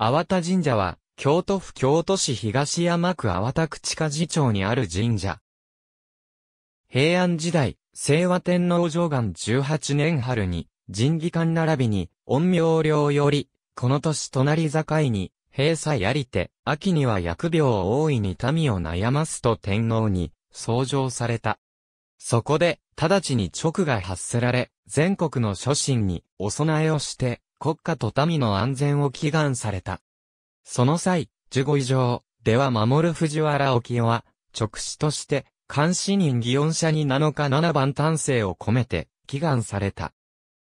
阿波田神社は、京都府京都市東山区阿波田区下寺町にある神社。平安時代、清和天皇上元18年春に、神技官並びに、恩陽領より、この年隣境に、閉鎖やりて、秋には薬病を大いに民を悩ますと天皇に、創上された。そこで、直ちに直が発せられ、全国の諸神にお供えをして、国家と民の安全を祈願された。その際、十五以上では守る藤原沖は、直使として、監視人祇園者に7日7番丹精を込めて、祈願された。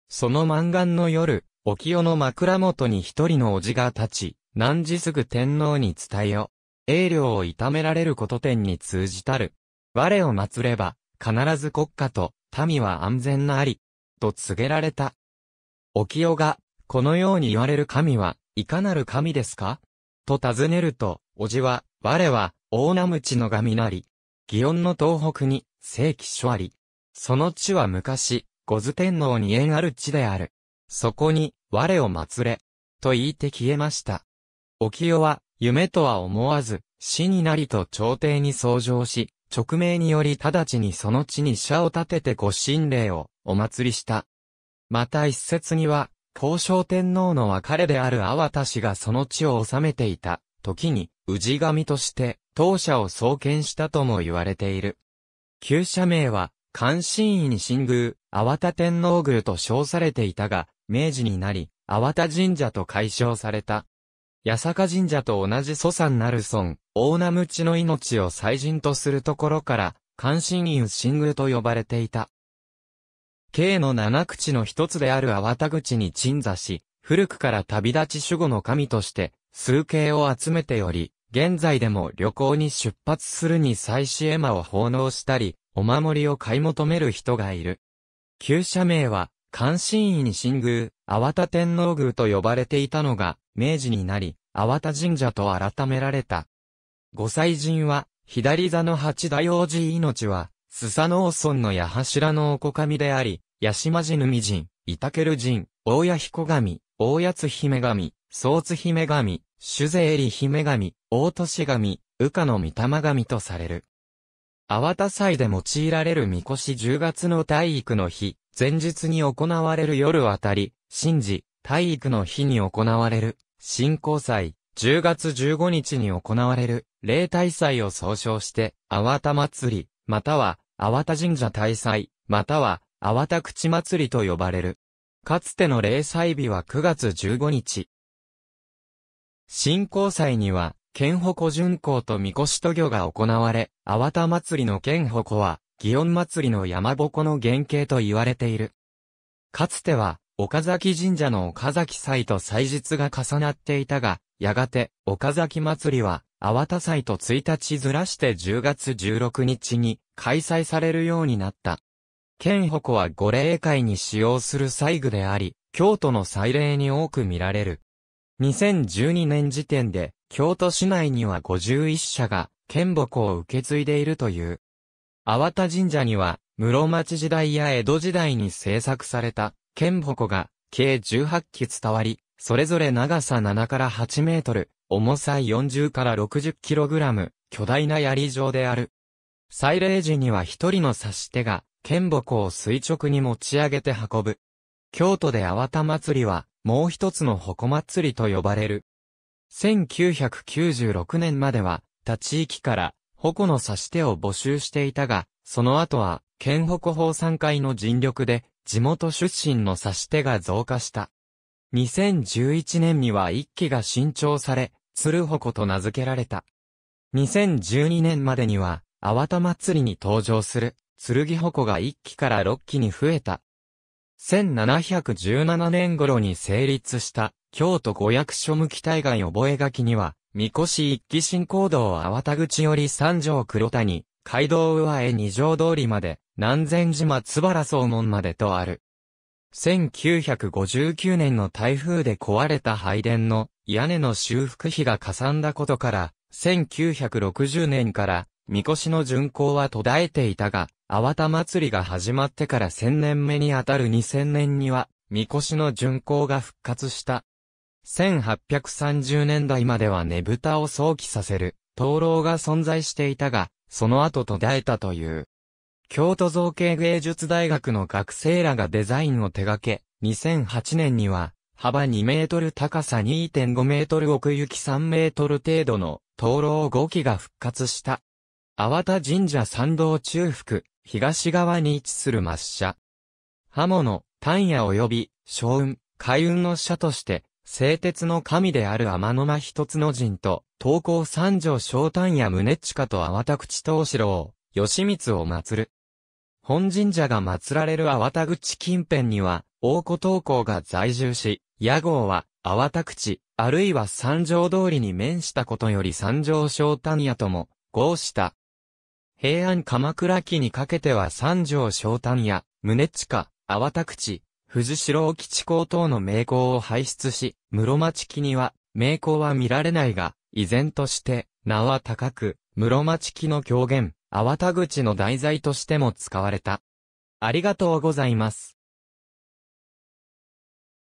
その満願の夜、沖尾の枕元に一人の叔父が立ち、何時すぐ天皇に伝えよ。栄領を痛められること天に通じたる。我を祀れば、必ず国家と民は安全なあり、と告げられた。沖尾がこのように言われる神は、いかなる神ですかと尋ねると、おじは、我は、大名無知の神なり。祇園の東北に、聖騎所あり。その地は昔、五頭天皇に縁ある地である。そこに、我を祀れ。と言いて消えました。お清は、夢とは思わず、死になりと朝廷に奏上し、直命により直ちにその地に社を建ててご神霊をお祭りした。また一説には、高昌天皇の別れである阿波田氏がその地を治めていた、時に、氏神として、当社を創建したとも言われている。旧社名は、関心院神宮、阿波田天皇宮と称されていたが、明治になり、阿波田神社と解消された。八坂神社と同じ祖山なる村、大名無知の命を祭神とするところから、関心院神宮と呼ばれていた。慶の七口の一つである淡田口に鎮座し、古くから旅立ち守護の神として、数形を集めており、現在でも旅行に出発するに祭祀絵馬を奉納したり、お守りを買い求める人がいる。旧社名は、関心院神宮、淡田天皇宮と呼ばれていたのが、明治になり、淡田神社と改められた。御祭神は、左座の八大王子命は、スサノオ村の矢柱のおこかみであり、八島神海神、板ケル神、大谷彦神、大谷津姫神、宗津姫神、主税理姫神、大都市神、羽化の御霊神とされる。阿波田祭で用いられる神輿10月の体育の日、前日に行われる夜あたり、神事、体育の日に行われる、新興祭、10月15日に行われる、例大祭を総称して、阿波田祭り、または、阿波田神社大祭、または、あわた口祭りと呼ばれる。かつての例祭日は9月15日。新興祭には、県保巡行と御子しとが行われ、あわた祭りの県保は、祇園祭りの山鉾の原型と言われている。かつては、岡崎神社の岡崎祭と祭日が重なっていたが、やがて、岡崎祭りは、あわた祭と1日ずらして10月16日に開催されるようになった。剣矛は御霊会に使用する祭具であり、京都の祭礼に多く見られる。2012年時点で、京都市内には51社が、剣矛を受け継いでいるという。淡田神社には、室町時代や江戸時代に制作された、剣矛が、計18基伝わり、それぞれ長さ7から8メートル、重さ40から60キログラム、巨大な槍状である。祭礼時には一人の差し手が、剣木を垂直に持ち上げて運ぶ。京都で粟田祭りは、もう一つの鉾祭りと呼ばれる。1996年までは、他地域から、鉾の差し手を募集していたが、その後は、県鉾法参会の尽力で、地元出身の差し手が増加した。2011年には一期が新調され、鶴鉾と名付けられた。2012年までには、粟田祭りに登場する剣矛が1機から6機に増えた。1717年頃に成立した京都五役所向き対概覚書には、三越一騎新行動淡田口より三条黒谷、街道上へ二条通りまで、南禅島津原総門までとある。1959年の台風で壊れた拝殿の屋根の修復費がかさんだことから、1960年から、三越の巡行は途絶えていたが、淡田祭りが始まってから1000年目にあたる2000年には、神輿の巡行が復活した。1830年代まではねぶたを想起させる、灯籠が存在していたが、その後途絶えたという。京都造形芸術大学の学生らがデザインを手掛け、2008年には、幅2メートル高さ2.5メートル奥行き3メートル程度の灯籠5基が復活した。淡田神社参道中腹、東側に位置する抹茶。刃物、丹野及び、小雲、海運の社として、製鉄の神である天の一つの陣と、東高三条小丹野宗近と粟田口東四郎、義光を祀る。本神社が祀られる粟田口近辺には、大古東高が在住し、屋号は、粟田口、あるいは三条通りに面したことより三条小丹野とも、合した、平安鎌倉期にかけては三条昇丹や、宗近、粟田口、藤代基地港等の名工を輩出し、室町期には、名工は見られないが、依然として、名は高く、室町期の狂言、粟田口の題材としても使われた。ありがとうございます。